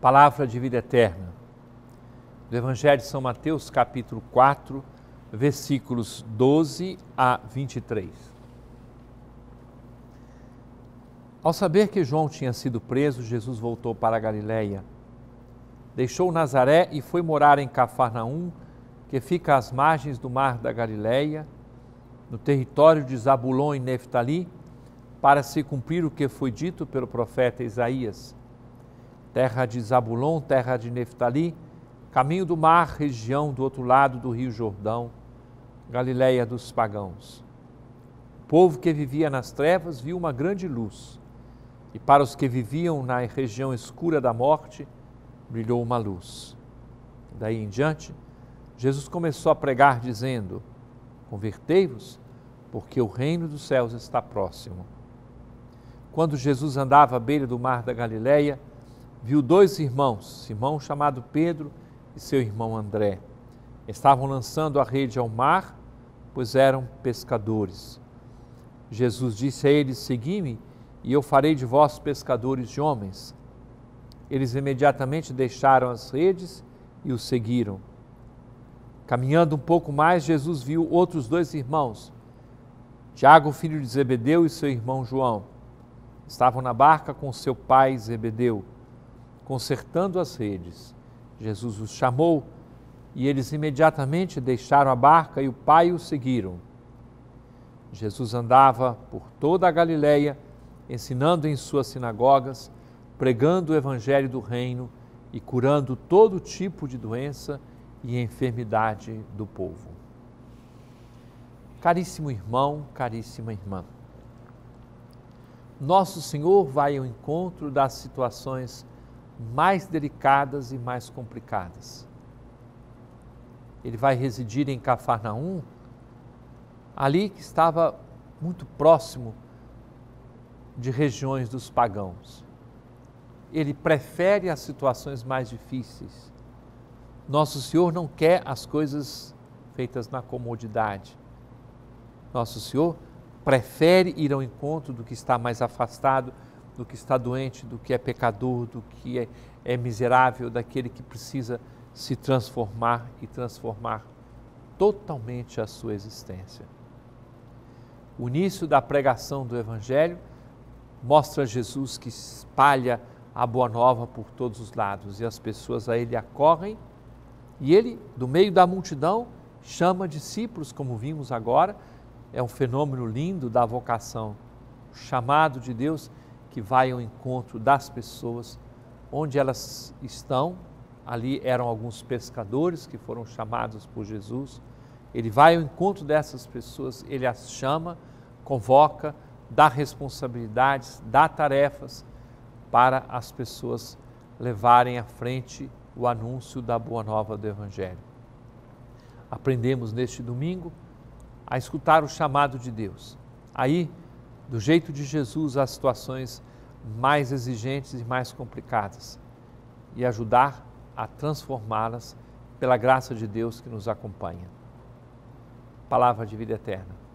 Palavra de vida eterna. Do Evangelho de São Mateus, capítulo 4, versículos 12 a 23. Ao saber que João tinha sido preso, Jesus voltou para a Galiléia. Deixou Nazaré e foi morar em Cafarnaum, que fica às margens do mar da Galiléia, no território de Zabulon e Neftali, para se cumprir o que foi dito pelo profeta Isaías terra de Zabulon, terra de Neftali, caminho do mar, região do outro lado do rio Jordão, Galiléia dos pagãos. O povo que vivia nas trevas viu uma grande luz, e para os que viviam na região escura da morte, brilhou uma luz. Daí em diante, Jesus começou a pregar, dizendo: Convertei-vos, porque o reino dos céus está próximo. Quando Jesus andava à beira do mar da Galiléia viu dois irmãos, Simão chamado Pedro e seu irmão André. Estavam lançando a rede ao mar, pois eram pescadores. Jesus disse a eles: Segui-me, e eu farei de vós pescadores de homens. Eles imediatamente deixaram as redes e o seguiram. Caminhando um pouco mais, Jesus viu outros dois irmãos, Tiago, filho de Zebedeu, e seu irmão João. Estavam na barca com seu pai Zebedeu consertando as redes. Jesus os chamou e eles imediatamente deixaram a barca e o pai os seguiram. Jesus andava por toda a Galiléia, ensinando em suas sinagogas, pregando o evangelho do reino e curando todo tipo de doença e enfermidade do povo. Caríssimo irmão, caríssima irmã, nosso Senhor vai ao encontro das situações mais delicadas e mais complicadas. Ele vai residir em Cafarnaum, ali que estava muito próximo de regiões dos pagãos. Ele prefere as situações mais difíceis. Nosso Senhor não quer as coisas feitas na comodidade. Nosso Senhor prefere ir ao encontro do que está mais afastado do que está doente, do que é pecador, do que é, é miserável, daquele que precisa se transformar e transformar totalmente a sua existência. O início da pregação do Evangelho mostra Jesus que espalha a boa nova por todos os lados e as pessoas a ele acorrem e ele, do meio da multidão, chama discípulos, como vimos agora, é um fenômeno lindo da vocação. O chamado de Deus que vai ao encontro das pessoas onde elas estão. Ali eram alguns pescadores que foram chamados por Jesus. Ele vai ao encontro dessas pessoas, ele as chama, convoca, dá responsabilidades, dá tarefas para as pessoas levarem à frente o anúncio da boa nova do Evangelho. Aprendemos neste domingo a escutar o chamado de Deus. Aí do jeito de Jesus às situações mais exigentes e mais complicadas e ajudar a transformá-las pela graça de Deus que nos acompanha. Palavra de vida eterna.